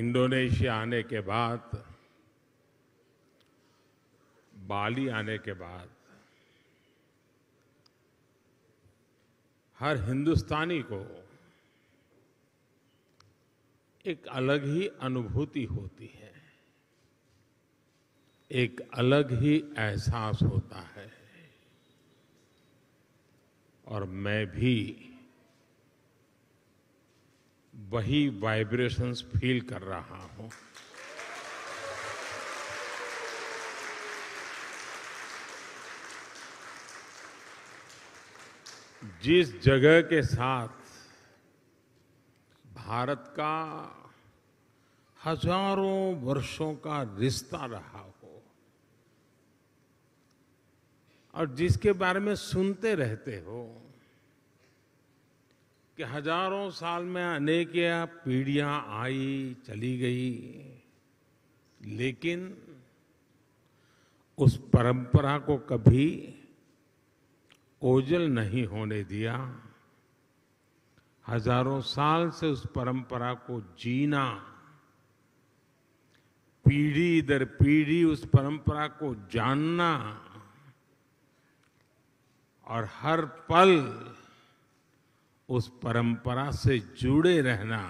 Indonesia आने के बाद बाली आने के बाद हर हिंदुस्तानी को एक अलग ही अनुभूति होती है एक अलग ही एहसास होता है और मैं भी वही वाइब्रेशंस फील कर रहा हूं जिस जगह के साथ भारत का हजारों वर्षों का रिश्ता रहा हो और जिसके बारे में सुनते रहते हो कि हजारों साल में अनेक पीढ़ियां आई चली गई लेकिन उस परंपरा को कभी ओझल नहीं होने दिया हजारों साल से उस परंपरा को जीना पीढ़ी दर पीढ़ी उस परंपरा को जानना और हर पल उस परंपरा से जुड़े रहना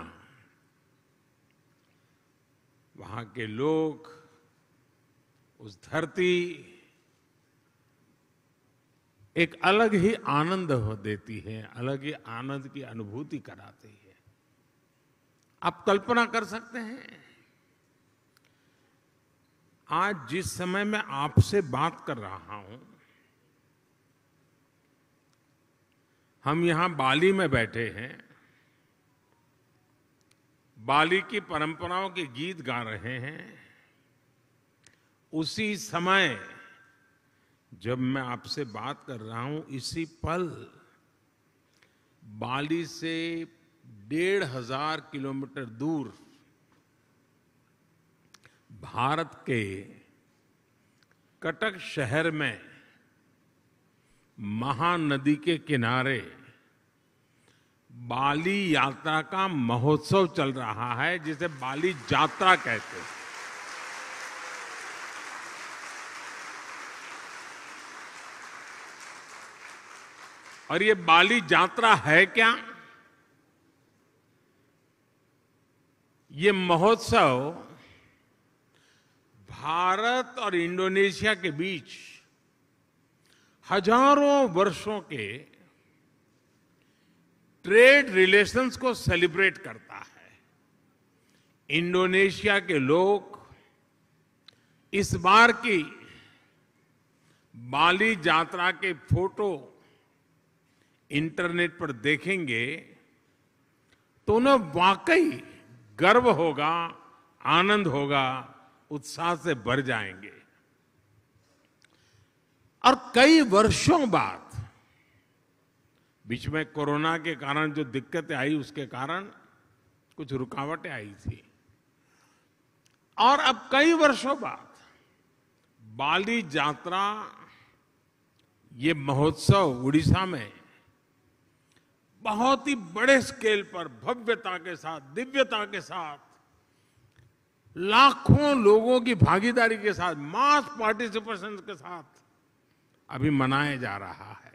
वहां के लोग उस धरती एक अलग ही आनंद हो देती है अलग ही आनंद की अनुभूति कराती है आप कल्पना कर सकते हैं आज जिस समय मैं आपसे बात कर रहा हूं हम यहाँ बाली में बैठे हैं बाली की परंपराओं के गीत गा रहे हैं उसी समय जब मैं आपसे बात कर रहा हूं इसी पल बाली से डेढ़ हजार किलोमीटर दूर भारत के कटक शहर में महानदी के किनारे बाली यात्रा का महोत्सव चल रहा है जिसे बाली जात्रा कहते हैं और ये बाली यात्रा है क्या ये महोत्सव भारत और इंडोनेशिया के बीच हजारों वर्षों के ट्रेड रिलेशंस को सेलिब्रेट करता है इंडोनेशिया के लोग इस बार की बाली यात्रा के फोटो इंटरनेट पर देखेंगे तो उन्हें वाकई गर्व होगा आनंद होगा उत्साह से भर जाएंगे और कई वर्षों बाद बीच में कोरोना के कारण जो दिक्कतें आई उसके कारण कुछ रुकावटें आई थी और अब कई वर्षों बाद बाली यात्रा ये महोत्सव उड़ीसा में बहुत ही बड़े स्केल पर भव्यता के साथ दिव्यता के साथ लाखों लोगों की भागीदारी के साथ मास पार्टिसिपेशन के साथ अभी मनाया जा रहा है